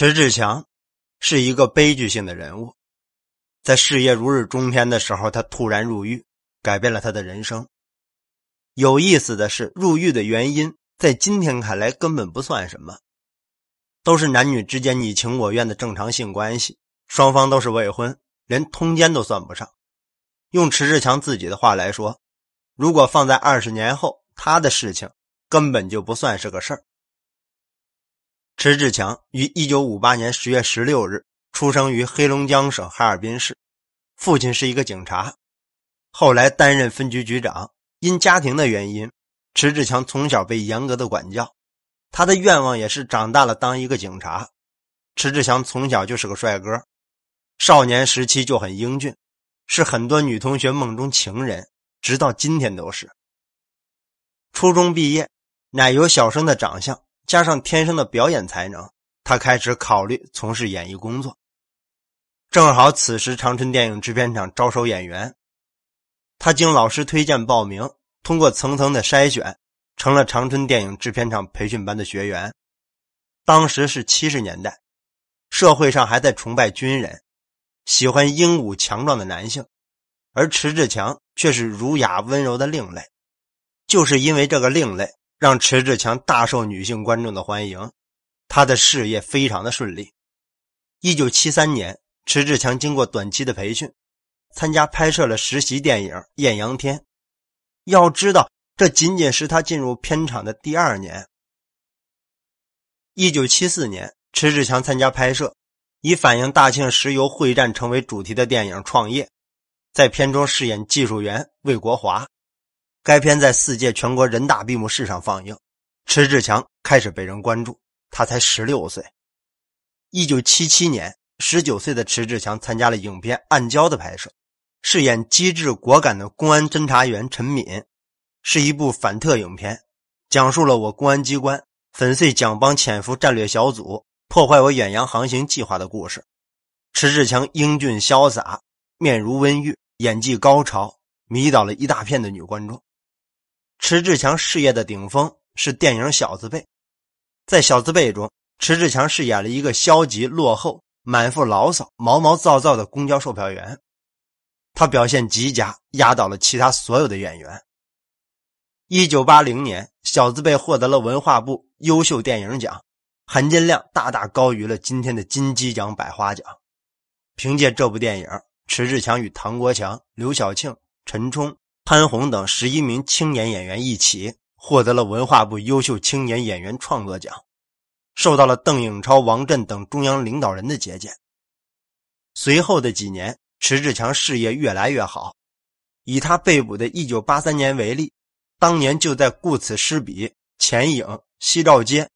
迟志强是一个悲剧性的人物，在事业如日中天的时候，他突然入狱，改变了他的人生。有意思的是，入狱的原因在今天看来根本不算什么，都是男女之间你情我愿的正常性关系，双方都是未婚，连通奸都算不上。用迟志强自己的话来说，如果放在二十年后，他的事情根本就不算是个事儿。迟志强于1958年10月16日出生于黑龙江省哈尔滨市，父亲是一个警察，后来担任分局局长。因家庭的原因，迟志强从小被严格的管教。他的愿望也是长大了当一个警察。迟志强从小就是个帅哥，少年时期就很英俊，是很多女同学梦中情人，直到今天都是。初中毕业，奶油小生的长相。加上天生的表演才能，他开始考虑从事演艺工作。正好此时长春电影制片厂招收演员，他经老师推荐报名，通过层层的筛选，成了长春电影制片厂培训班的学员。当时是七十年代，社会上还在崇拜军人，喜欢英武强壮的男性，而迟志强却是儒雅温柔的另类。就是因为这个另类。让迟志强大受女性观众的欢迎，他的事业非常的顺利。一九七三年，迟志强经过短期的培训，参加拍摄了实习电影《艳阳天》。要知道，这仅仅是他进入片场的第二年。一九七四年，迟志强参加拍摄以反映大庆石油会战成为主题的电影《创业》，在片中饰演技术员魏国华。该片在四届全国人大闭幕式上放映，迟志强开始被人关注。他才十六岁。一九七七年，十九岁的迟志强参加了影片《暗礁》的拍摄，饰演机智果敢的公安侦查员陈敏。是一部反特影片，讲述了我公安机关粉碎蒋帮潜伏战略小组破坏我远洋航行计划的故事。迟志强英俊潇洒，面如温玉，演技高超，迷倒了一大片的女观众。迟志强事业的顶峰是电影《小字辈》。在《小字辈》中，迟志强饰演了一个消极、落后、满腹牢骚、毛毛躁躁的公交售票员，他表现极佳，压倒了其他所有的演员。一九八零年，《小字辈》获得了文化部优秀电影奖，含金量大大高于了今天的金鸡奖、百花奖。凭借这部电影，迟志强与唐国强、刘晓庆、陈冲。潘虹等十一名青年演员一起获得了文化部优秀青年演员创作奖，受到了邓颖超、王震等中央领导人的接见。随后的几年，迟志强事业越来越好。以他被捕的一九八三年为例，当年就在《顾此失彼》《钱影》《西照街》《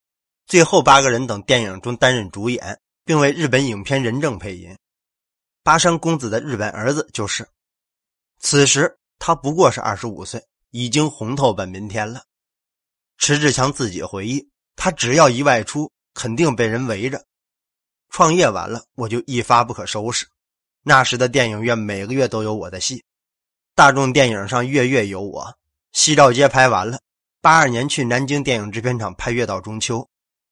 最后八个人》等电影中担任主演，并为日本影片《人证》配音。巴山公子的日本儿子就是。此时。他不过是二十五岁，已经红透本民天了。迟志强自己回忆，他只要一外出，肯定被人围着。创业完了，我就一发不可收拾。那时的电影院每个月都有我的戏，大众电影上月月有我。西照街拍完了，八二年去南京电影制片厂拍《月到中秋》。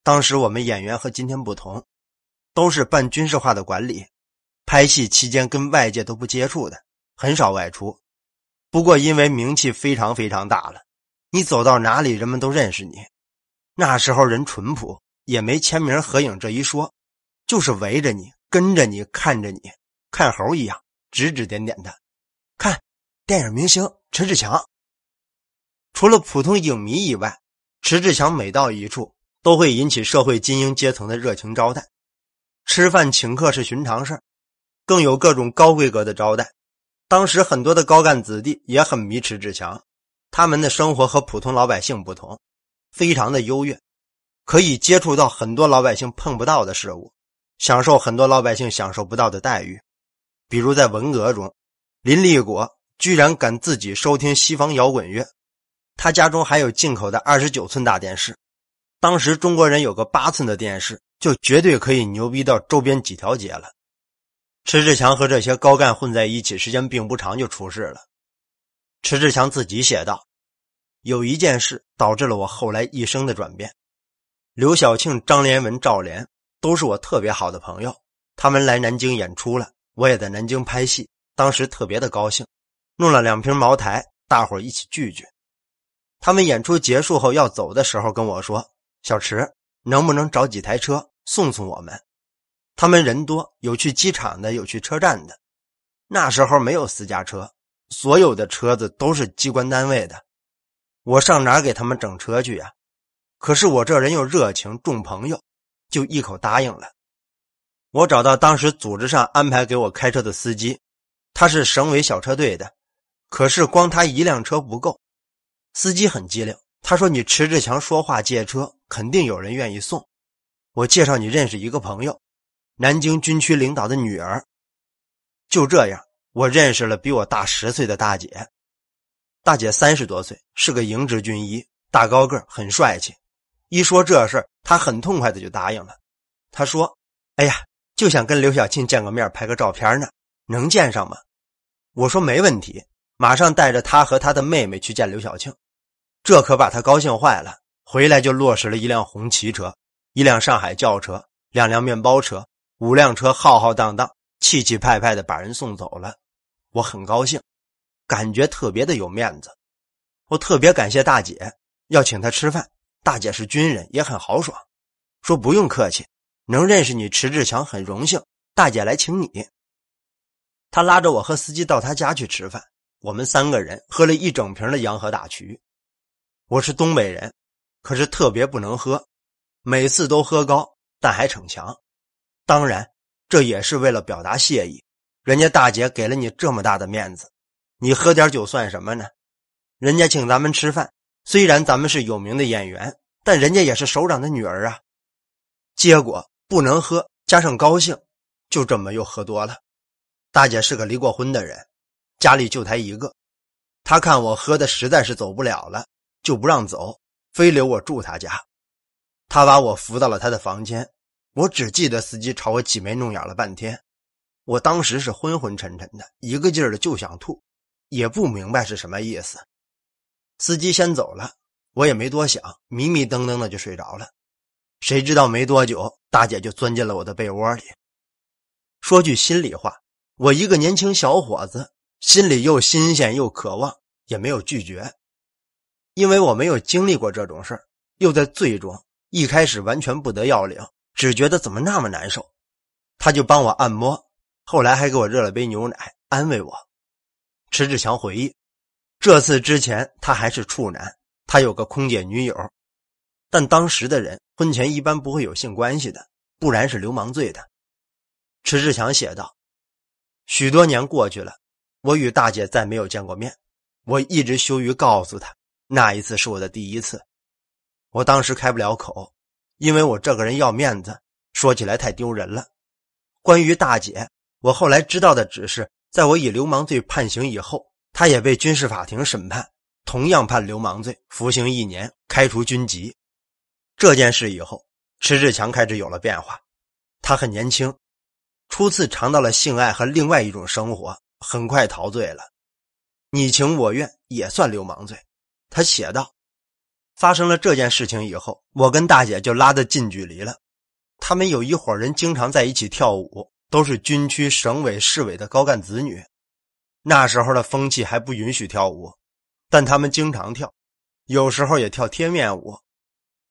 当时我们演员和今天不同，都是半军事化的管理，拍戏期间跟外界都不接触的，很少外出。不过，因为名气非常非常大了，你走到哪里，人们都认识你。那时候人淳朴，也没签名合影这一说，就是围着你、跟着你、看着你，看猴一样指指点点的。看电影明星迟志强，除了普通影迷以外，迟志强每到一处都会引起社会精英阶层的热情招待，吃饭请客是寻常事更有各种高规格的招待。当时很多的高干子弟也很迷驰志强，他们的生活和普通老百姓不同，非常的优越，可以接触到很多老百姓碰不到的事物，享受很多老百姓享受不到的待遇。比如在文革中，林立国居然敢自己收听西方摇滚乐，他家中还有进口的二十九寸大电视，当时中国人有个八寸的电视就绝对可以牛逼到周边几条街了。迟志强和这些高干混在一起时间并不长，就出事了。迟志强自己写道：“有一件事导致了我后来一生的转变。刘晓庆、张连文、赵连都是我特别好的朋友。他们来南京演出了，我也在南京拍戏，当时特别的高兴，弄了两瓶茅台，大伙一起聚聚。他们演出结束后要走的时候，跟我说：‘小池，能不能找几台车送送我们？’”他们人多，有去机场的，有去车站的。那时候没有私家车，所有的车子都是机关单位的。我上哪给他们整车去呀？可是我这人又热情，重朋友，就一口答应了。我找到当时组织上安排给我开车的司机，他是省委小车队的。可是光他一辆车不够。司机很机灵，他说：“你迟志强说话借车，肯定有人愿意送。我介绍你认识一个朋友。”南京军区领导的女儿，就这样，我认识了比我大十岁的大姐。大姐三十多岁，是个营职军医，大高个，很帅气。一说这事她很痛快的就答应了。她说：“哎呀，就想跟刘晓庆见个面，拍个照片呢，能见上吗？”我说：“没问题，马上带着她和她的妹妹去见刘晓庆。”这可把她高兴坏了，回来就落实了一辆红旗车，一辆上海轿车，两辆面包车。五辆车浩浩荡荡、气气派派的把人送走了，我很高兴，感觉特别的有面子。我特别感谢大姐，要请她吃饭。大姐是军人，也很豪爽，说不用客气，能认识你迟志强很荣幸。大姐来请你，她拉着我和司机到她家去吃饭。我们三个人喝了一整瓶的洋河大曲。我是东北人，可是特别不能喝，每次都喝高，但还逞强。当然，这也是为了表达谢意。人家大姐给了你这么大的面子，你喝点酒算什么呢？人家请咱们吃饭，虽然咱们是有名的演员，但人家也是首长的女儿啊。结果不能喝，加上高兴，就这么又喝多了。大姐是个离过婚的人，家里就她一个。她看我喝的实在是走不了了，就不让走，非留我住她家。她把我扶到了她的房间。我只记得司机朝我挤眉弄眼了半天，我当时是昏昏沉沉的，一个劲儿的就想吐，也不明白是什么意思。司机先走了，我也没多想，迷迷瞪瞪的就睡着了。谁知道没多久，大姐就钻进了我的被窝里。说句心里话，我一个年轻小伙子，心里又新鲜又渴望，也没有拒绝，因为我没有经历过这种事又在醉中，一开始完全不得要领。只觉得怎么那么难受，他就帮我按摩，后来还给我热了杯牛奶安慰我。迟志强回忆，这次之前他还是处男，他有个空姐女友，但当时的人婚前一般不会有性关系的，不然是流氓罪的。迟志强写道：，许多年过去了，我与大姐再没有见过面，我一直羞于告诉她那一次是我的第一次，我当时开不了口。因为我这个人要面子，说起来太丢人了。关于大姐，我后来知道的只是，在我以流氓罪判刑以后，她也被军事法庭审判，同样判流氓罪，服刑一年，开除军籍。这件事以后，迟志强开始有了变化。他很年轻，初次尝到了性爱和另外一种生活，很快陶醉了。你情我愿也算流氓罪。他写道。发生了这件事情以后，我跟大姐就拉得近距离了。他们有一伙人经常在一起跳舞，都是军区、省委、市委的高干子女。那时候的风气还不允许跳舞，但他们经常跳，有时候也跳贴面舞。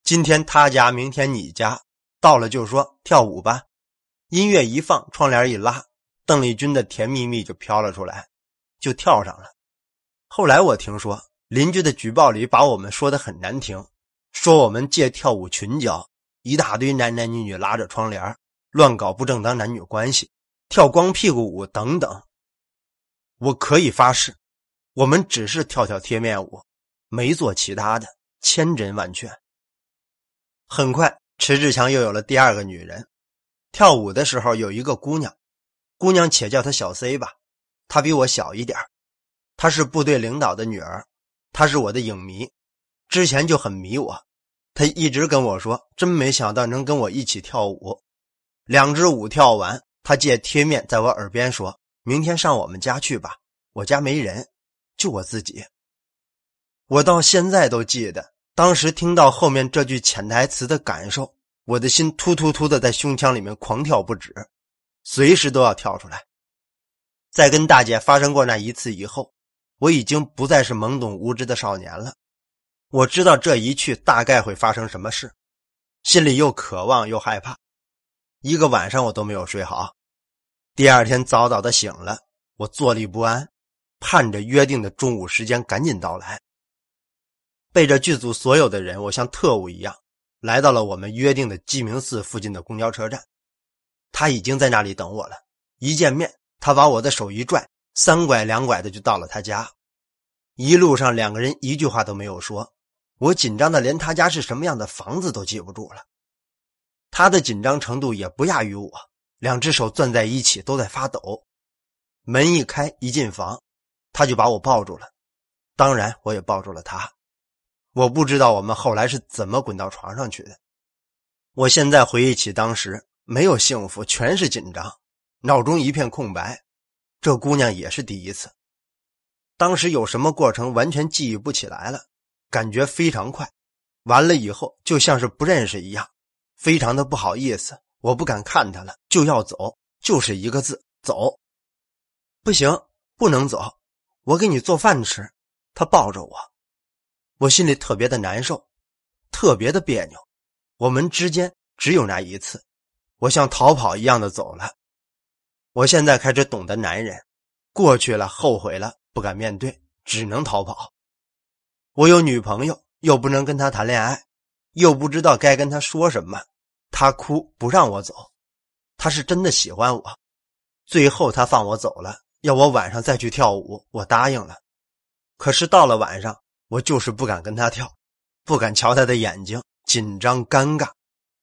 今天他家，明天你家，到了就说跳舞吧。音乐一放，窗帘一拉，邓丽君的《甜蜜蜜》就飘了出来，就跳上了。后来我听说。邻居的举报里把我们说的很难听，说我们借跳舞群交一大堆男男女女拉着窗帘乱搞不正当男女关系，跳光屁股舞等等。我可以发誓，我们只是跳跳贴面舞，没做其他的，千真万确。很快，迟志强又有了第二个女人，跳舞的时候有一个姑娘，姑娘且叫她小 C 吧，她比我小一点她是部队领导的女儿。他是我的影迷，之前就很迷我。他一直跟我说，真没想到能跟我一起跳舞。两支舞跳完，他借贴面在我耳边说：“明天上我们家去吧，我家没人，就我自己。”我到现在都记得当时听到后面这句潜台词的感受，我的心突突突的在胸腔里面狂跳不止，随时都要跳出来。在跟大姐发生过那一次以后。我已经不再是懵懂无知的少年了，我知道这一去大概会发生什么事，心里又渴望又害怕，一个晚上我都没有睡好。第二天早早的醒了，我坐立不安，盼着约定的中午时间赶紧到来。背着剧组所有的人，我像特务一样来到了我们约定的鸡鸣寺附近的公交车站，他已经在那里等我了。一见面，他把我的手一拽。三拐两拐的就到了他家，一路上两个人一句话都没有说，我紧张的连他家是什么样的房子都记不住了。他的紧张程度也不亚于我，两只手攥在一起都在发抖。门一开，一进房，他就把我抱住了，当然我也抱住了他。我不知道我们后来是怎么滚到床上去的。我现在回忆起当时没有幸福，全是紧张，脑中一片空白。这姑娘也是第一次，当时有什么过程完全记忆不起来了，感觉非常快，完了以后就像是不认识一样，非常的不好意思，我不敢看她了，就要走，就是一个字，走，不行，不能走，我给你做饭吃。她抱着我，我心里特别的难受，特别的别扭，我们之间只有那一次，我像逃跑一样的走了。我现在开始懂得男人，过去了后悔了，不敢面对，只能逃跑。我有女朋友，又不能跟她谈恋爱，又不知道该跟她说什么。她哭，不让我走。她是真的喜欢我。最后她放我走了，要我晚上再去跳舞，我答应了。可是到了晚上，我就是不敢跟她跳，不敢瞧她的眼睛，紧张尴尬，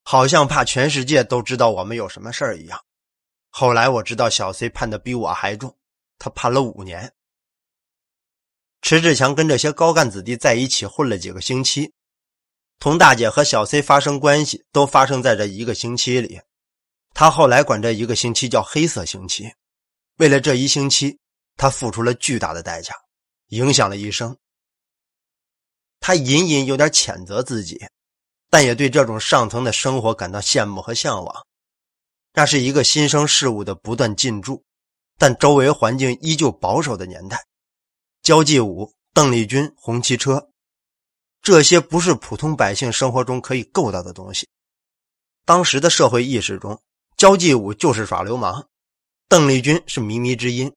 好像怕全世界都知道我们有什么事儿一样。后来我知道小 C 判的比我还重，他判了五年。迟志强跟这些高干子弟在一起混了几个星期，佟大姐和小 C 发生关系都发生在这一个星期里。他后来管这一个星期叫“黑色星期”，为了这一星期，他付出了巨大的代价，影响了一生。他隐隐有点谴责自己，但也对这种上层的生活感到羡慕和向往。那是一个新生事物的不断进驻，但周围环境依旧保守的年代。交际舞、邓丽君、红旗车，这些不是普通百姓生活中可以够到的东西。当时的社会意识中，交际舞就是耍流氓，邓丽君是靡靡之音。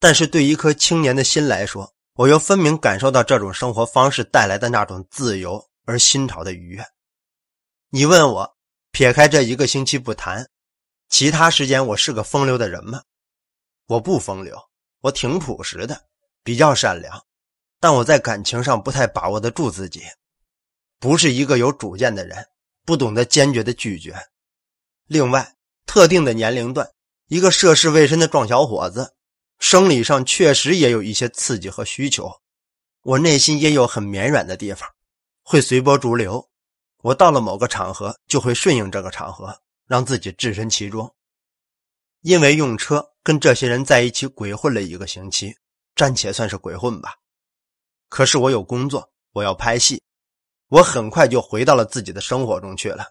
但是对一颗青年的心来说，我又分明感受到这种生活方式带来的那种自由而新潮的愉悦。你问我？撇开这一个星期不谈，其他时间我是个风流的人吗？我不风流，我挺朴实的，比较善良，但我在感情上不太把握得住自己，不是一个有主见的人，不懂得坚决的拒绝。另外，特定的年龄段，一个涉世未深的壮小伙子，生理上确实也有一些刺激和需求，我内心也有很绵软的地方，会随波逐流。我到了某个场合，就会顺应这个场合，让自己置身其中。因为用车跟这些人在一起鬼混了一个星期，暂且算是鬼混吧。可是我有工作，我要拍戏，我很快就回到了自己的生活中去了。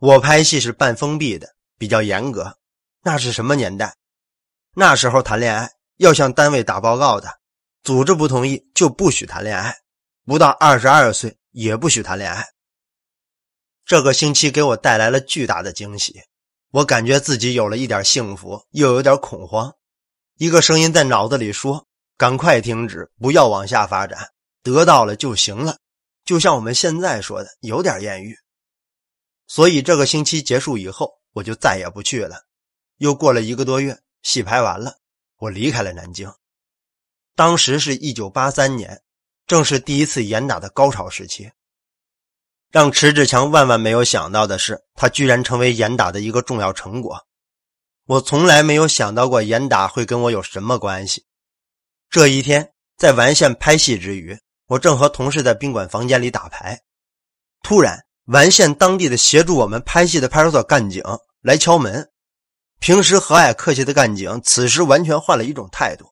我拍戏是半封闭的，比较严格。那是什么年代？那时候谈恋爱要向单位打报告的，组织不同意就不许谈恋爱，不到二十二岁也不许谈恋爱。这个星期给我带来了巨大的惊喜，我感觉自己有了一点幸福，又有点恐慌。一个声音在脑子里说：“赶快停止，不要往下发展，得到了就行了。”就像我们现在说的，有点艳遇。所以这个星期结束以后，我就再也不去了。又过了一个多月，戏拍完了，我离开了南京。当时是一九八三年，正是第一次严打的高潮时期。让迟志强万万没有想到的是，他居然成为严打的一个重要成果。我从来没有想到过严打会跟我有什么关系。这一天，在完县拍戏之余，我正和同事在宾馆房间里打牌，突然，完县当地的协助我们拍戏的派出所干警来敲门。平时和蔼客气的干警，此时完全换了一种态度。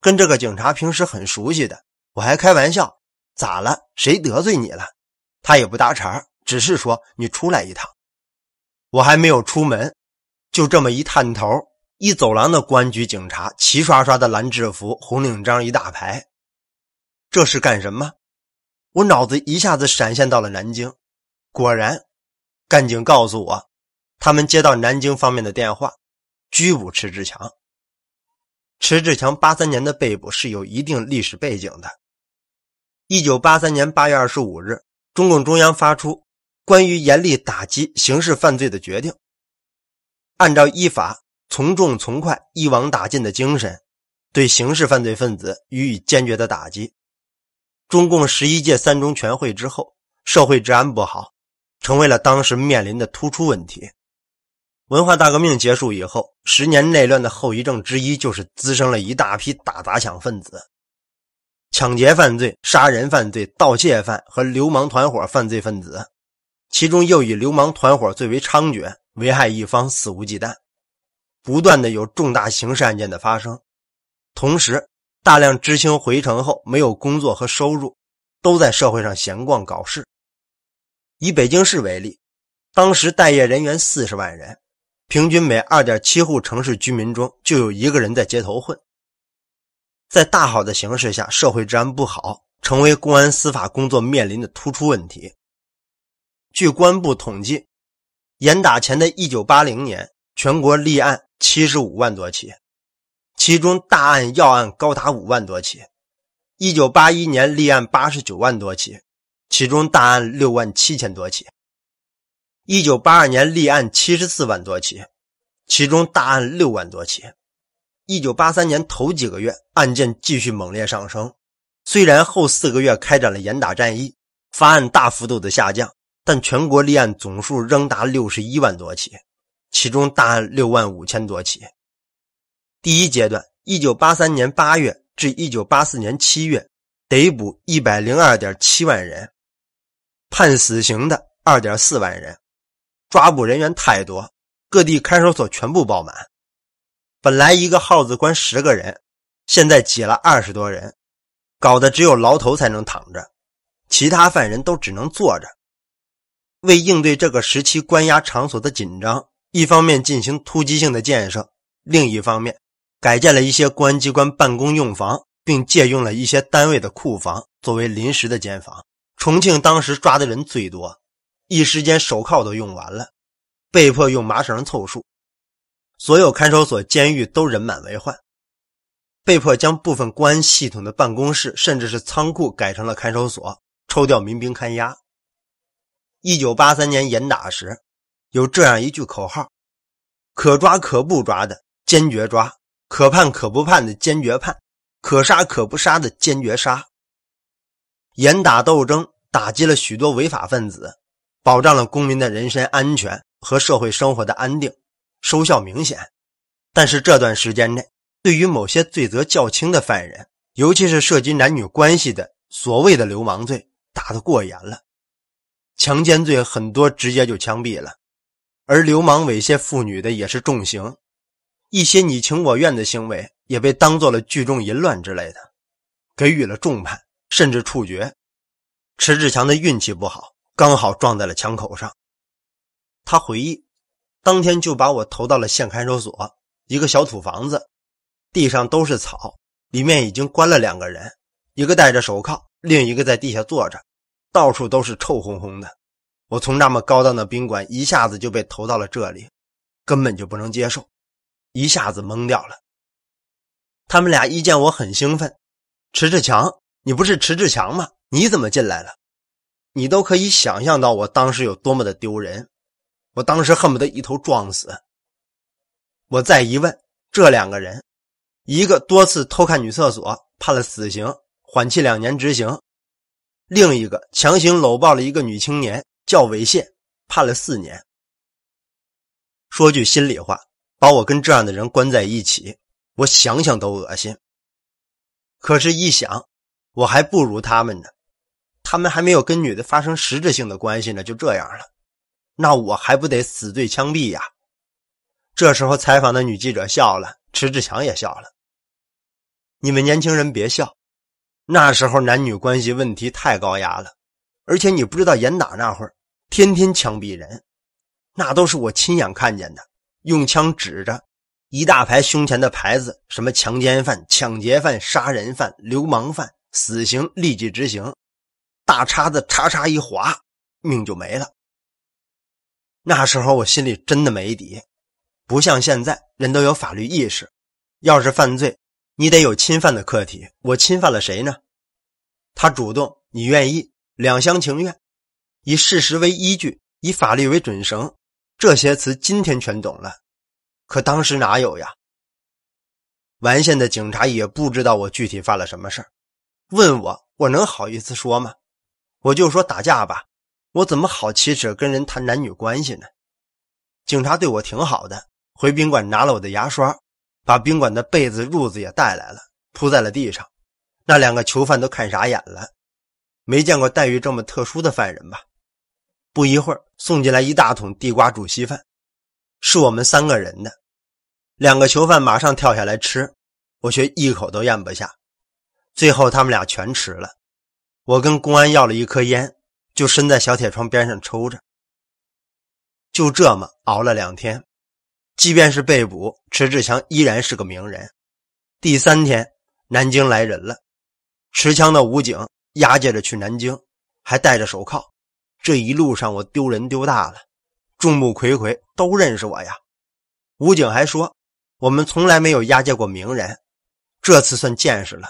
跟这个警察平时很熟悉的，我还开玩笑：“咋了？谁得罪你了？”他也不搭茬，只是说：“你出来一趟。”我还没有出门，就这么一探头，一走廊的公安局警察，齐刷刷的蓝制服、红领章一大排，这是干什么？我脑子一下子闪现到了南京。果然，干警告诉我，他们接到南京方面的电话，拘捕迟志强。迟志强八三年的被捕是有一定历史背景的。一九八三年八月二十五日。中共中央发出关于严厉打击刑事犯罪的决定，按照依法从重从快、一网打尽的精神，对刑事犯罪分子予以坚决的打击。中共十一届三中全会之后，社会治安不好成为了当时面临的突出问题。文化大革命结束以后，十年内乱的后遗症之一就是滋生了一大批打砸抢分子。抢劫犯罪、杀人犯罪、盗窃犯和流氓团伙犯罪分子，其中又以流氓团伙最为猖獗，危害一方，肆无忌惮，不断的有重大刑事案件的发生。同时，大量知青回城后没有工作和收入，都在社会上闲逛搞事。以北京市为例，当时待业人员四十万人，平均每二点七户城市居民中就有一个人在街头混。在大好的形势下，社会治安不好，成为公安司法工作面临的突出问题。据公安部统计，严打前的一九八零年，全国立案七十五万多起，其中大案要案高达五万多起；一九八一年立案八十九万多起，其中大案六万七千多起；一九八二年立案七十四万多起，其中大案六万多起。一九八三年头几个月，案件继续猛烈上升。虽然后四个月开展了严打战役，发案大幅度的下降，但全国立案总数仍达六十一万多起，其中大案六万五千多起。第一阶段，一九八三年八月至一九八四年七月，逮捕一百零二点七万人，判死刑的二点四万人，抓捕人员太多，各地看守所全部爆满。本来一个号子关十个人，现在挤了二十多人，搞得只有牢头才能躺着，其他犯人都只能坐着。为应对这个时期关押场所的紧张，一方面进行突击性的建设，另一方面改建了一些公安机关办公用房，并借用了一些单位的库房作为临时的监房。重庆当时抓的人最多，一时间手铐都用完了，被迫用麻绳凑数。所有看守所、监狱都人满为患，被迫将部分公安系统的办公室，甚至是仓库改成了看守所，抽调民兵看押。一九八三年严打时，有这样一句口号：“可抓可不抓的坚决抓，可判可不判的坚决判，可杀可不杀的坚决杀。”严打斗争打击了许多违法分子，保障了公民的人身安全和社会生活的安定。收效明显，但是这段时间内，对于某些罪责较轻的犯人，尤其是涉及男女关系的所谓的流氓罪，打得过严了。强奸罪很多直接就枪毙了，而流氓猥亵妇女的也是重刑，一些你情我愿的行为也被当做了聚众淫乱之类的，给予了重判甚至处决。迟志强的运气不好，刚好撞在了枪口上。他回忆。当天就把我投到了县看守所，一个小土房子，地上都是草，里面已经关了两个人，一个戴着手铐，另一个在地下坐着，到处都是臭烘烘的。我从那么高档的宾馆一下子就被投到了这里，根本就不能接受，一下子懵掉了。他们俩一见我很兴奋，迟志强，你不是迟志强吗？你怎么进来了？你都可以想象到我当时有多么的丢人。我当时恨不得一头撞死。我再一问，这两个人，一个多次偷看女厕所，判了死刑，缓期两年执行；另一个强行搂抱了一个女青年，叫韦亵，判了四年。说句心里话，把我跟这样的人关在一起，我想想都恶心。可是，一想，我还不如他们呢。他们还没有跟女的发生实质性的关系呢，就这样了。那我还不得死罪枪毙呀？这时候采访的女记者笑了，迟志强也笑了。你们年轻人别笑，那时候男女关系问题太高压了，而且你不知道严打那会儿天天枪毙人，那都是我亲眼看见的，用枪指着一大排胸前的牌子，什么强奸犯、抢劫犯、杀人犯、流氓犯，死刑立即执行，大叉子叉叉一划，命就没了。那时候我心里真的没底，不像现在人都有法律意识。要是犯罪，你得有侵犯的客体。我侵犯了谁呢？他主动，你愿意，两厢情愿，以事实为依据，以法律为准绳，这些词今天全懂了，可当时哪有呀？完县的警察也不知道我具体犯了什么事问我，我能好意思说吗？我就说打架吧。我怎么好启齿跟人谈男女关系呢？警察对我挺好的，回宾馆拿了我的牙刷，把宾馆的被子褥子也带来了，铺在了地上。那两个囚犯都看傻眼了，没见过待遇这么特殊的犯人吧？不一会儿，送进来一大桶地瓜煮稀饭，是我们三个人的。两个囚犯马上跳下来吃，我却一口都咽不下。最后他们俩全吃了，我跟公安要了一颗烟。就伸在小铁窗边上抽着，就这么熬了两天。即便是被捕，迟志强依然是个名人。第三天，南京来人了，持枪的武警押解着去南京，还戴着手铐。这一路上我丢人丢大了，众目睽睽都认识我呀。武警还说，我们从来没有押解过名人，这次算见识了。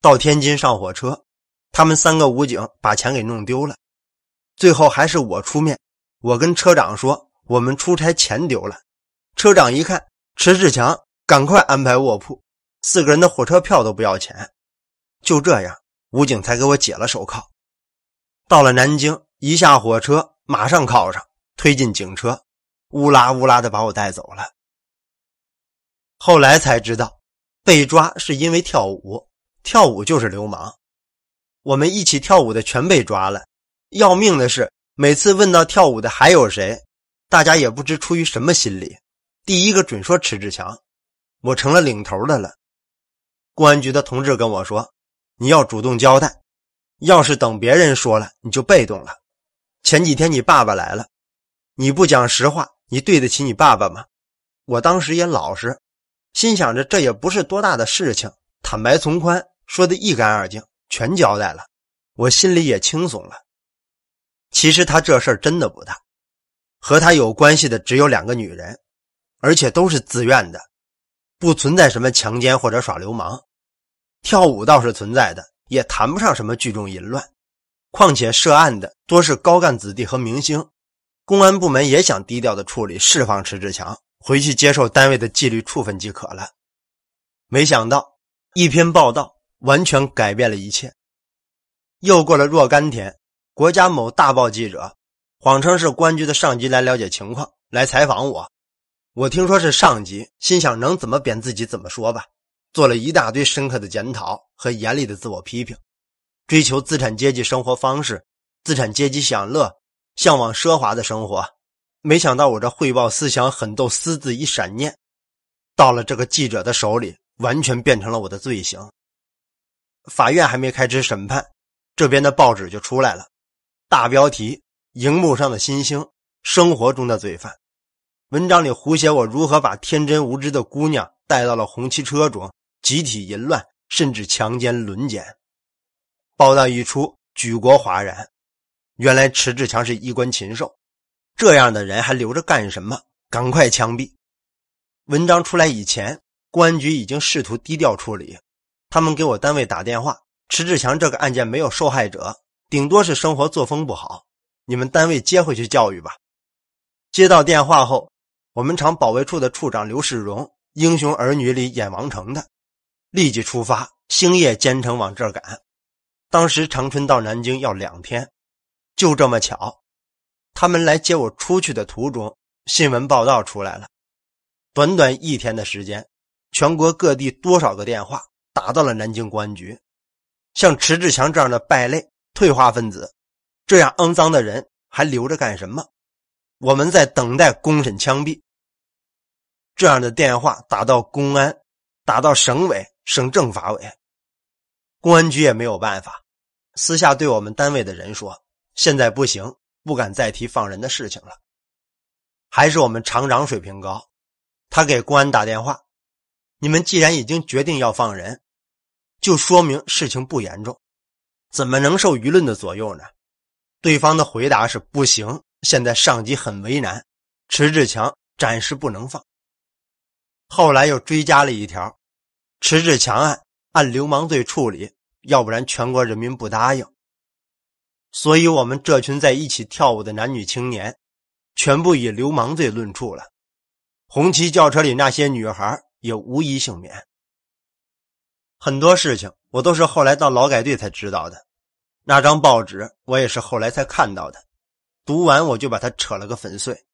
到天津上火车。他们三个武警把钱给弄丢了，最后还是我出面。我跟车长说：“我们出差钱丢了。”车长一看，迟志强，赶快安排卧铺。四个人的火车票都不要钱。就这样，武警才给我解了手铐。到了南京，一下火车马上铐上，推进警车，乌拉乌拉的把我带走了。后来才知道，被抓是因为跳舞，跳舞就是流氓。我们一起跳舞的全被抓了。要命的是，每次问到跳舞的还有谁，大家也不知出于什么心理，第一个准说迟志强。我成了领头的了。公安局的同志跟我说：“你要主动交代，要是等别人说了，你就被动了。”前几天你爸爸来了，你不讲实话，你对得起你爸爸吗？我当时也老实，心想着这也不是多大的事情，坦白从宽，说的一干二净。全交代了，我心里也轻松了。其实他这事儿真的不大，和他有关系的只有两个女人，而且都是自愿的，不存在什么强奸或者耍流氓。跳舞倒是存在的，也谈不上什么聚众淫乱。况且涉案的多是高干子弟和明星，公安部门也想低调的处理，释放迟志强，回去接受单位的纪律处分即可了。没想到一篇报道。完全改变了一切。又过了若干天，国家某大报记者谎称是公安局的上级来了解情况，来采访我。我听说是上级，心想能怎么贬自己怎么说吧，做了一大堆深刻的检讨和严厉的自我批评，追求资产阶级生活方式，资产阶级享乐，向往奢华的生活。没想到我这汇报思想很多私字一闪念，到了这个记者的手里，完全变成了我的罪行。法院还没开始审判，这边的报纸就出来了。大标题：荧幕上的新星，生活中的罪犯。文章里胡写我如何把天真无知的姑娘带到了红旗车中，集体淫乱，甚至强奸、轮奸。报道一出，举国哗然。原来迟志强是衣冠禽兽，这样的人还留着干什么？赶快枪毙！文章出来以前，公安局已经试图低调处理。他们给我单位打电话，迟志强这个案件没有受害者，顶多是生活作风不好，你们单位接回去教育吧。接到电话后，我们厂保卫处的处长刘世荣（《英雄儿女》里演王成的），立即出发，星夜兼程往这儿赶。当时长春到南京要两天，就这么巧，他们来接我出去的途中，新闻报道出来了。短短一天的时间，全国各地多少个电话？打到了南京公安局，像迟志强这样的败类、退化分子，这样肮脏的人还留着干什么？我们在等待公审枪毙。这样的电话打到公安，打到省委、省政法委，公安局也没有办法，私下对我们单位的人说：现在不行，不敢再提放人的事情了。还是我们厂长水平高，他给公安打电话：“你们既然已经决定要放人。”就说明事情不严重，怎么能受舆论的左右呢？对方的回答是不行，现在上级很为难，迟志强暂时不能放。后来又追加了一条，迟志强案按流氓罪处理，要不然全国人民不答应。所以，我们这群在一起跳舞的男女青年，全部以流氓罪论处了。红旗轿车里那些女孩也无一幸免。很多事情我都是后来到劳改队才知道的，那张报纸我也是后来才看到的。读完我就把它扯了个粉碎。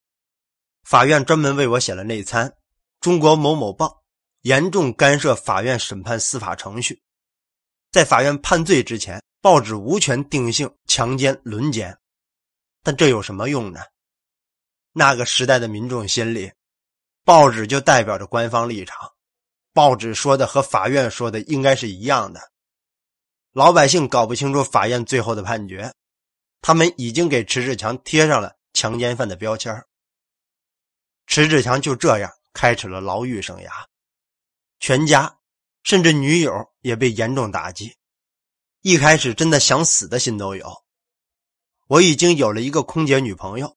法院专门为我写了内参，《中国某某报》严重干涉法院审判司法程序，在法院判罪之前，报纸无权定性强奸、轮奸。但这有什么用呢？那个时代的民众心里，报纸就代表着官方立场。报纸说的和法院说的应该是一样的，老百姓搞不清楚法院最后的判决，他们已经给迟志强贴上了强奸犯的标签迟志强就这样开始了牢狱生涯，全家甚至女友也被严重打击，一开始真的想死的心都有。我已经有了一个空姐女朋友，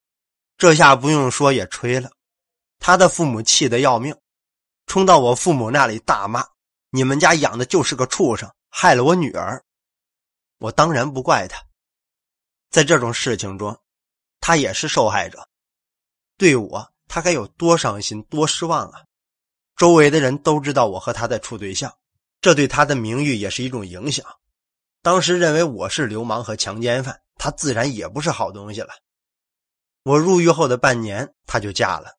这下不用说也吹了，他的父母气得要命。冲到我父母那里大骂：“你们家养的就是个畜生，害了我女儿！”我当然不怪他，在这种事情中，他也是受害者。对我，他该有多伤心、多失望啊！周围的人都知道我和他在处对象，这对他的名誉也是一种影响。当时认为我是流氓和强奸犯，他自然也不是好东西了。我入狱后的半年，他就嫁了。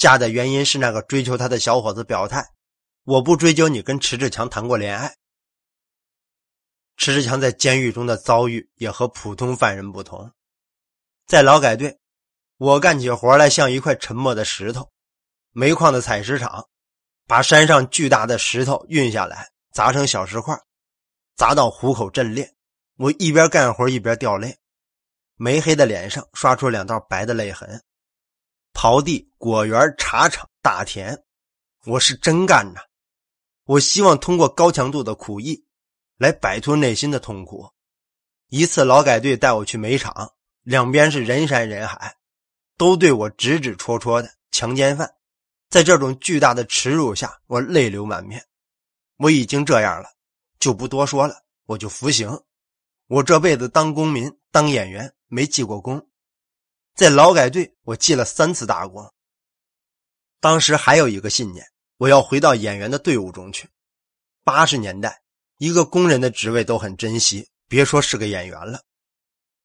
嫁的原因是那个追求她的小伙子表态，我不追究你跟迟志强谈过恋爱。迟志强在监狱中的遭遇也和普通犯人不同，在劳改队，我干起活来像一块沉默的石头。煤矿的采石场，把山上巨大的石头运下来，砸成小石块，砸到虎口阵列。我一边干活一边掉泪，煤黑的脸上刷出两道白的泪痕。刨地、果园、茶厂、大田，我是真干呐！我希望通过高强度的苦役来摆脱内心的痛苦。一次劳改队带我去煤场，两边是人山人海，都对我指指戳戳的“强奸犯”。在这种巨大的耻辱下，我泪流满面。我已经这样了，就不多说了。我就服刑。我这辈子当公民、当演员，没记过功。在劳改队，我记了三次大功。当时还有一个信念，我要回到演员的队伍中去。八十年代，一个工人的职位都很珍惜，别说是个演员了。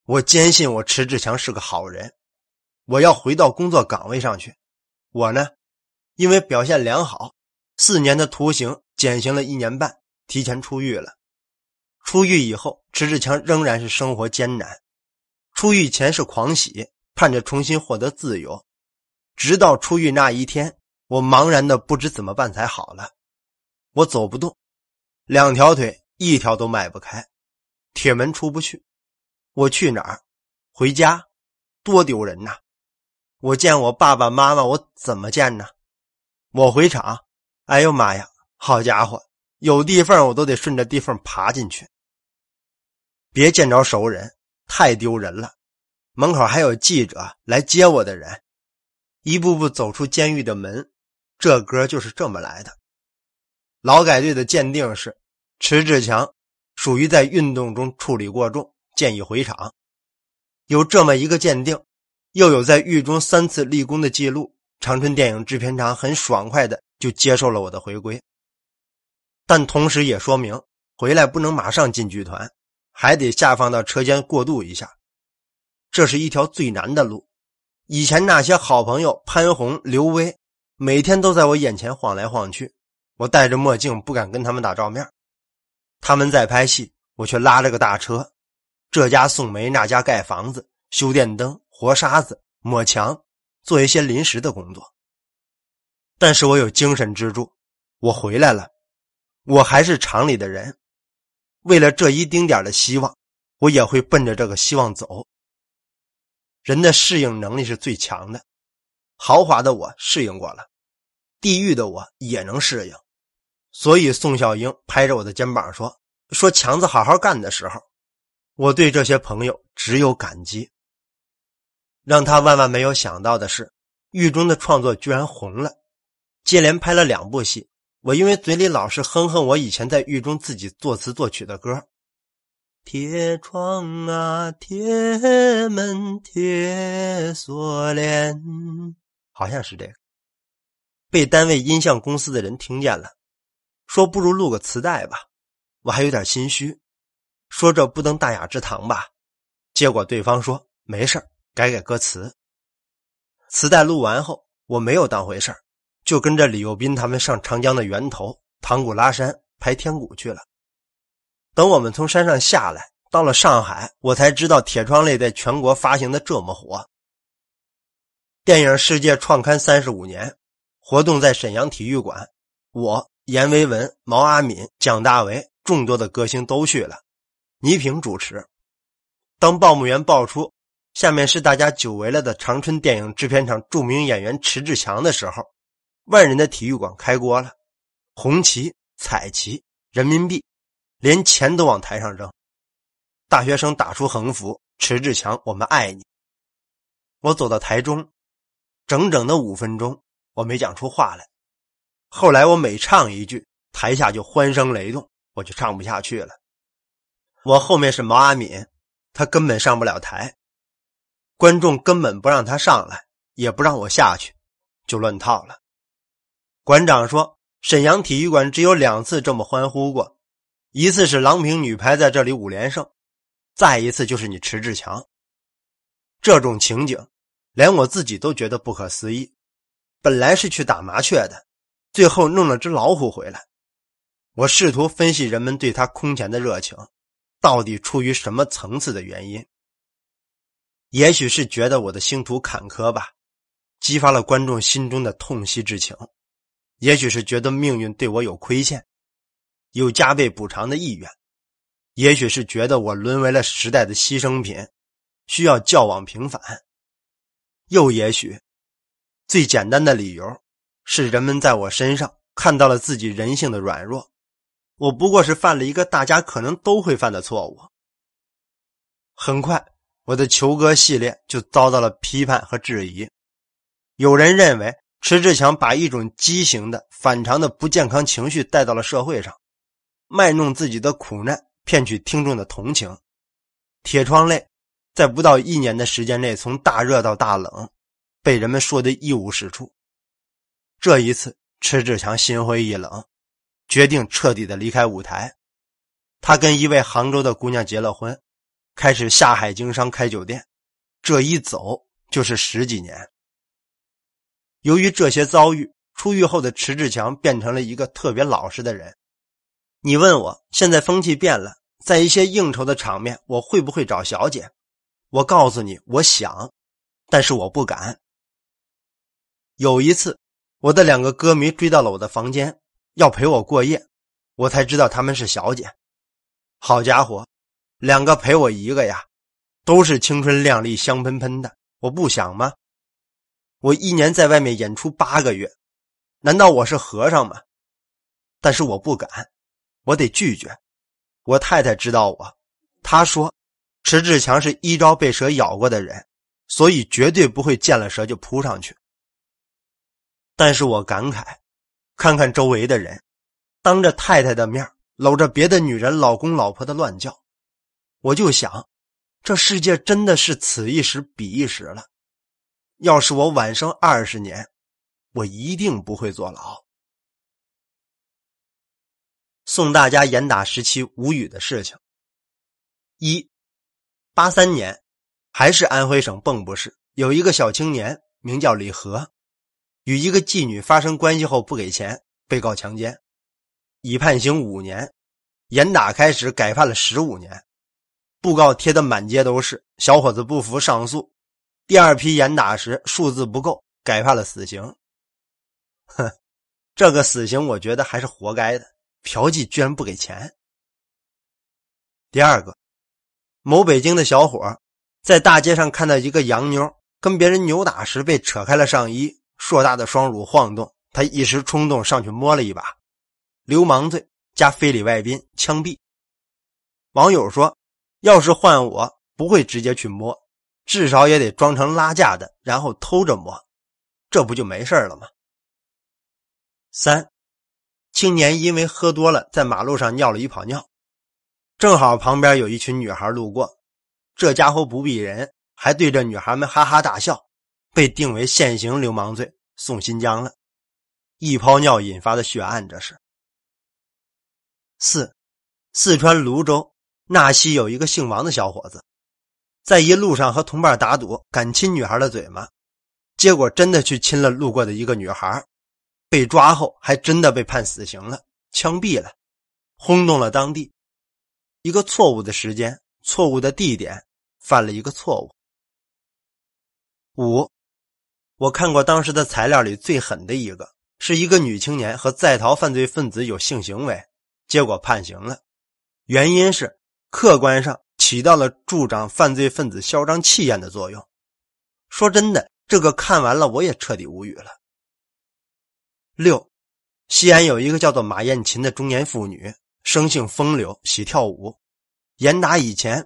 我坚信我迟志强是个好人，我要回到工作岗位上去。我呢，因为表现良好，四年的徒刑减刑了一年半，提前出狱了。出狱以后，迟志强仍然是生活艰难。出狱前是狂喜。盼着重新获得自由，直到出狱那一天，我茫然的不知怎么办才好了。我走不动，两条腿一条都迈不开，铁门出不去。我去哪儿？回家？多丢人呐！我见我爸爸妈妈，我怎么见呢？我回厂？哎呦妈呀，好家伙，有地缝我都得顺着地缝爬进去。别见着熟人，太丢人了。门口还有记者来接我的人，一步步走出监狱的门。这歌就是这么来的。劳改队的鉴定是：迟志强属于在运动中处理过重，建议回厂。有这么一个鉴定，又有在狱中三次立功的记录，长春电影制片厂很爽快的就接受了我的回归。但同时也说明，回来不能马上进剧团，还得下放到车间过渡一下。这是一条最难的路。以前那些好朋友潘红、刘威，每天都在我眼前晃来晃去，我戴着墨镜不敢跟他们打照面。他们在拍戏，我却拉了个大车，这家送煤，那家盖房子、修电灯、活沙子、抹墙，做一些临时的工作。但是我有精神支柱，我回来了，我还是厂里的人。为了这一丁点的希望，我也会奔着这个希望走。人的适应能力是最强的，豪华的我适应过了，地狱的我也能适应。所以宋小英拍着我的肩膀说：“说强子好好干的时候。”我对这些朋友只有感激。让他万万没有想到的是，狱中的创作居然红了，接连拍了两部戏。我因为嘴里老是哼哼我以前在狱中自己作词作曲的歌。铁窗啊，铁门，铁锁链，好像是这个。被单位音像公司的人听见了，说不如录个磁带吧。我还有点心虚，说这不登大雅之堂吧。结果对方说没事改改歌词。磁带录完后，我没有当回事就跟着李幼斌他们上长江的源头唐古拉山拍天鼓去了。等我们从山上下来，到了上海，我才知道《铁窗泪》在全国发行的这么火。电影《世界》创刊三十五年活动在沈阳体育馆，我、阎维文、毛阿敏、蒋大为众多的歌星都去了，倪萍主持。当报幕员报出“下面是大家久违了的长春电影制片厂著名演员迟志强”的时候，万人的体育馆开锅了，红旗、彩旗、人民币。连钱都往台上扔，大学生打出横幅：“迟志强，我们爱你。”我走到台中，整整的五分钟，我没讲出话来。后来我每唱一句，台下就欢声雷动，我就唱不下去了。我后面是毛阿敏，她根本上不了台，观众根本不让她上来，也不让我下去，就乱套了。馆长说，沈阳体育馆只有两次这么欢呼过。一次是郎平女排在这里五连胜，再一次就是你迟志强。这种情景，连我自己都觉得不可思议。本来是去打麻雀的，最后弄了只老虎回来。我试图分析人们对他空前的热情，到底出于什么层次的原因？也许是觉得我的星途坎坷吧，激发了观众心中的痛惜之情；，也许是觉得命运对我有亏欠。有加倍补偿的意愿，也许是觉得我沦为了时代的牺牲品，需要教往平反；又也许，最简单的理由是人们在我身上看到了自己人性的软弱。我不过是犯了一个大家可能都会犯的错误。很快，我的球哥系列就遭到了批判和质疑，有人认为迟志强把一种畸形的、反常的、不健康情绪带到了社会上。卖弄自己的苦难，骗取听众的同情，《铁窗泪》在不到一年的时间内，从大热到大冷，被人们说的一无是处。这一次，迟志强心灰意冷，决定彻底的离开舞台。他跟一位杭州的姑娘结了婚，开始下海经商，开酒店。这一走就是十几年。由于这些遭遇，出狱后的迟志强变成了一个特别老实的人。你问我现在风气变了，在一些应酬的场面，我会不会找小姐？我告诉你，我想，但是我不敢。有一次，我的两个歌迷追到了我的房间，要陪我过夜，我才知道他们是小姐。好家伙，两个陪我一个呀，都是青春靓丽、香喷喷的。我不想吗？我一年在外面演出八个月，难道我是和尚吗？但是我不敢。我得拒绝，我太太知道我。她说：“迟志强是一朝被蛇咬过的人，所以绝对不会见了蛇就扑上去。”但是我感慨，看看周围的人，当着太太的面搂着别的女人，老公老婆的乱叫，我就想，这世界真的是此一时彼一时了。要是我晚生二十年，我一定不会坐牢。送大家严打时期无语的事情。一八三年，还是安徽省蚌埠市，有一个小青年名叫李和，与一个妓女发生关系后不给钱，被告强奸，已判刑五年。严打开始改判了十五年，布告贴的满街都是。小伙子不服上诉，第二批严打时数字不够改判了死刑。哼，这个死刑我觉得还是活该的。嫖妓居然不给钱。第二个，某北京的小伙在大街上看到一个洋妞跟别人扭打时被扯开了上衣，硕大的双乳晃动，他一时冲动上去摸了一把，流氓罪加非礼外宾，枪毙。网友说，要是换我，不会直接去摸，至少也得装成拉架的，然后偷着摸，这不就没事了吗？三。青年因为喝多了，在马路上尿了一泡尿，正好旁边有一群女孩路过，这家伙不避人，还对着女孩们哈哈大笑，被定为现行流氓罪，送新疆了。一泡尿引发的血案，这是。四，四川泸州纳西有一个姓王的小伙子，在一路上和同伴打赌，敢亲女孩的嘴吗？结果真的去亲了路过的一个女孩。被抓后还真的被判死刑了，枪毙了，轰动了当地。一个错误的时间，错误的地点，犯了一个错误。五，我看过当时的材料里最狠的一个，是一个女青年和在逃犯罪分子有性行为，结果判刑了，原因是客观上起到了助长犯罪分子嚣张气焰的作用。说真的，这个看完了我也彻底无语了。六，西安有一个叫做马艳琴的中年妇女，生性风流，喜跳舞。严打以前，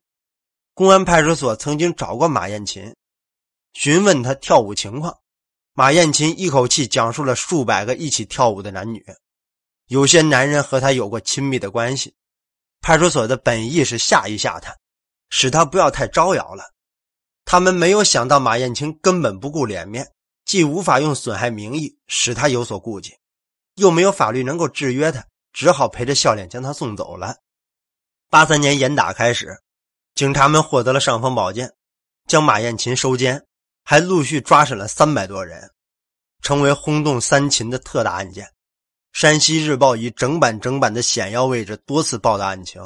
公安派出所曾经找过马艳琴，询问她跳舞情况。马艳琴一口气讲述了数百个一起跳舞的男女，有些男人和她有过亲密的关系。派出所的本意是吓一吓她，使她不要太招摇了。他们没有想到马艳琴根本不顾脸面。既无法用损害名义使他有所顾忌，又没有法律能够制约他，只好陪着笑脸将他送走了。八三年严打开始，警察们获得了尚方宝剑，将马艳琴收监，还陆续抓审了三百多人，成为轰动三秦的特大案件。山西日报以整版整版的显要位置多次报道案情。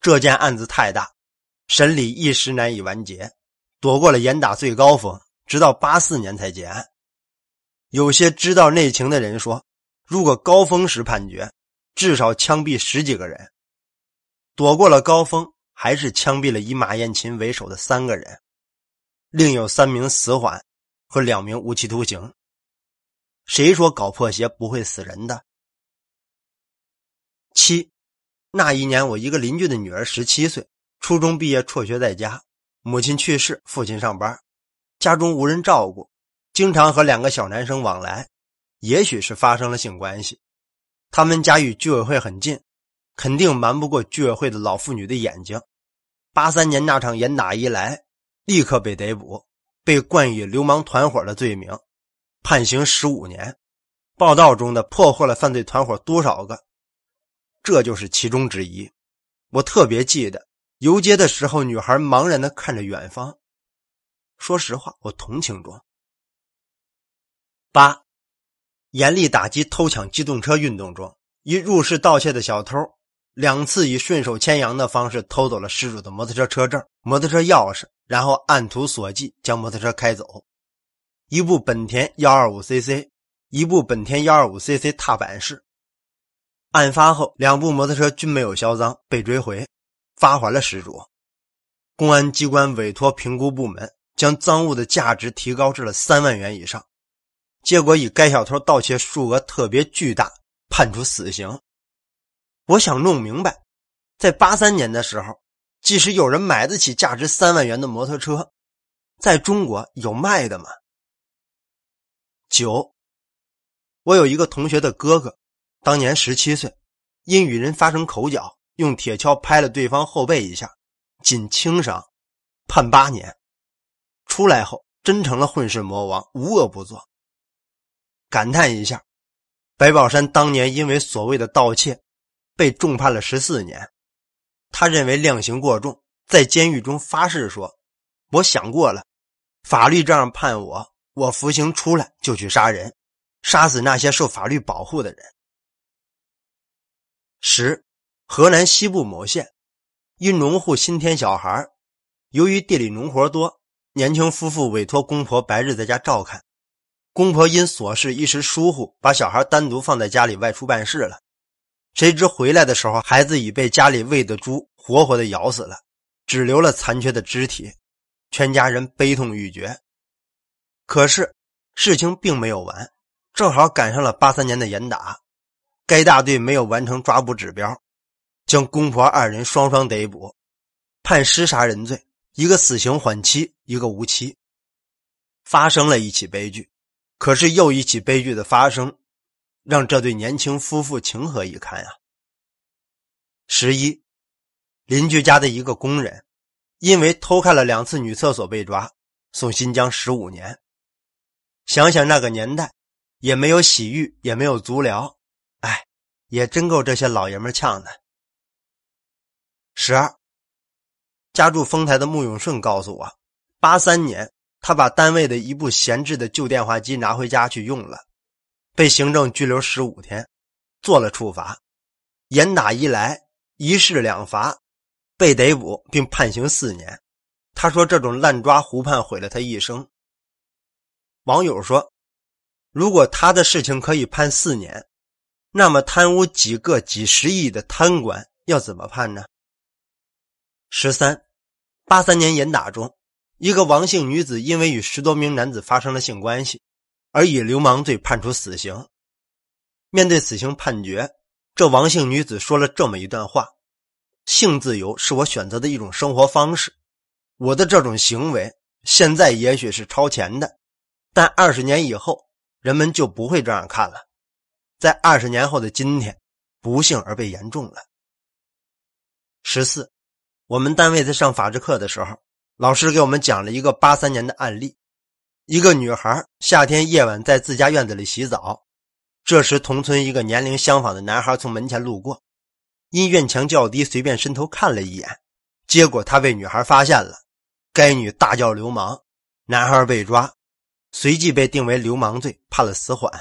这件案子太大，审理一时难以完结，躲过了严打最高峰。直到八四年才结案。有些知道内情的人说，如果高峰时判决，至少枪毙十几个人；躲过了高峰，还是枪毙了以马艳琴为首的三个人，另有三名死缓和两名无期徒刑。谁说搞破鞋不会死人的？七，那一年我一个邻居的女儿十七岁，初中毕业，辍学在家，母亲去世，父亲上班。家中无人照顾，经常和两个小男生往来，也许是发生了性关系。他们家与居委会很近，肯定瞒不过居委会的老妇女的眼睛。八三年那场严打一来，立刻被逮捕，被冠以流氓团伙的罪名，判刑十五年。报道中的破获了犯罪团伙多少个，这就是其中之一。我特别记得游街的时候，女孩茫然地看着远方。说实话，我同情状。八，严厉打击偷抢机动车运动装。一入室盗窃的小偷，两次以顺手牵羊的方式偷走了失主的摩托车车证、摩托车钥匙，然后按图索骥将摩托车开走。一部本田幺二五 cc，一部本田幺二五 cc 踏板式。案发后，两部摩托车均没有销赃，被追回，发还了失主。公安机关委托评估部门。将赃物的价值提高至了三万元以上，结果以该小偷盗窃数额特别巨大判处死刑。我想弄明白，在八三年的时候，即使有人买得起价值三万元的摩托车，在中国有卖的吗？九，我有一个同学的哥哥，当年十七岁，因与人发生口角，用铁锹拍了对方后背一下，仅轻伤，判八年。出来后真成了混世魔王，无恶不作。感叹一下，白宝山当年因为所谓的盗窃，被重判了十四年。他认为量刑过重，在监狱中发誓说：“我想过了，法律这样判我，我服刑出来就去杀人，杀死那些受法律保护的人。”十，河南西部某县，一农户新添小孩由于地里农活多。年轻夫妇委托公婆白日在家照看，公婆因琐事一时疏忽，把小孩单独放在家里外出办事了。谁知回来的时候，孩子已被家里喂的猪活活的咬死了，只留了残缺的肢体，全家人悲痛欲绝。可是事情并没有完，正好赶上了八三年的严打，该大队没有完成抓捕指标，将公婆二人双双逮捕，判失杀人罪。一个死刑缓期，一个无期，发生了一起悲剧，可是又一起悲剧的发生，让这对年轻夫妇情何以堪呀？十一，邻居家的一个工人，因为偷看了两次女厕所被抓，送新疆十五年。想想那个年代，也没有洗浴，也没有足疗，哎，也真够这些老爷们呛的。十二。家住丰台的穆永顺告诉我，八三年他把单位的一部闲置的旧电话机拿回家去用了，被行政拘留十五天，做了处罚，严打一来一式两罚，被逮捕并判刑四年。他说这种滥抓胡判毁了他一生。网友说，如果他的事情可以判四年，那么贪污几个几十亿的贪官要怎么判呢？十三。八三年严打中，一个王姓女子因为与十多名男子发生了性关系，而以流氓罪判处死刑。面对死刑判决，这王姓女子说了这么一段话：“性自由是我选择的一种生活方式，我的这种行为现在也许是超前的，但二十年以后人们就不会这样看了。在二十年后的今天，不幸而被言中了。”十四。我们单位在上法制课的时候，老师给我们讲了一个八三年的案例：一个女孩夏天夜晚在自家院子里洗澡，这时同村一个年龄相仿的男孩从门前路过，因院墙较低，随便伸头看了一眼，结果他被女孩发现了，该女大叫流氓，男孩被抓，随即被定为流氓罪，判了死缓。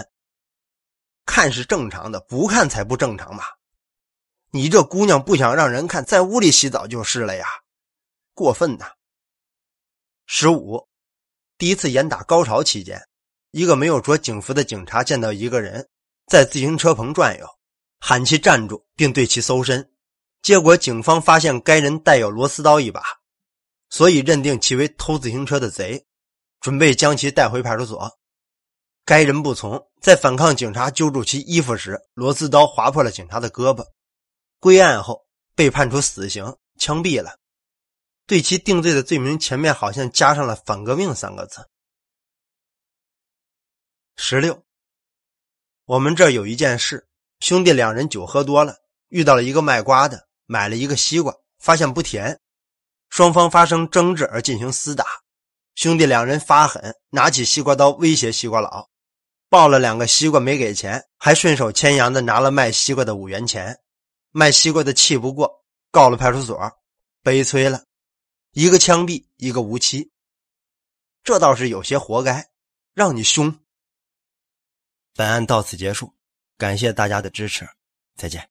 看是正常的，不看才不正常吧？你这姑娘不想让人看，在屋里洗澡就是了呀，过分呐！十五，第一次严打高潮期间，一个没有着警服的警察见到一个人在自行车棚转悠，喊其站住，并对其搜身，结果警方发现该人带有螺丝刀一把，所以认定其为偷自行车的贼，准备将其带回派出所。该人不从，在反抗警察揪住其衣服时，螺丝刀划破了警察的胳膊。归案后被判处死刑，枪毙了。对其定罪的罪名前面好像加上了“反革命”三个字。十六，我们这儿有一件事：兄弟两人酒喝多了，遇到了一个卖瓜的，买了一个西瓜，发现不甜，双方发生争执而进行厮打。兄弟两人发狠，拿起西瓜刀威胁西瓜佬，抱了两个西瓜没给钱，还顺手牵羊的拿了卖西瓜的五元钱。卖西瓜的气不过，告了派出所，悲催了，一个枪毙，一个无期，这倒是有些活该，让你凶。本案到此结束，感谢大家的支持，再见。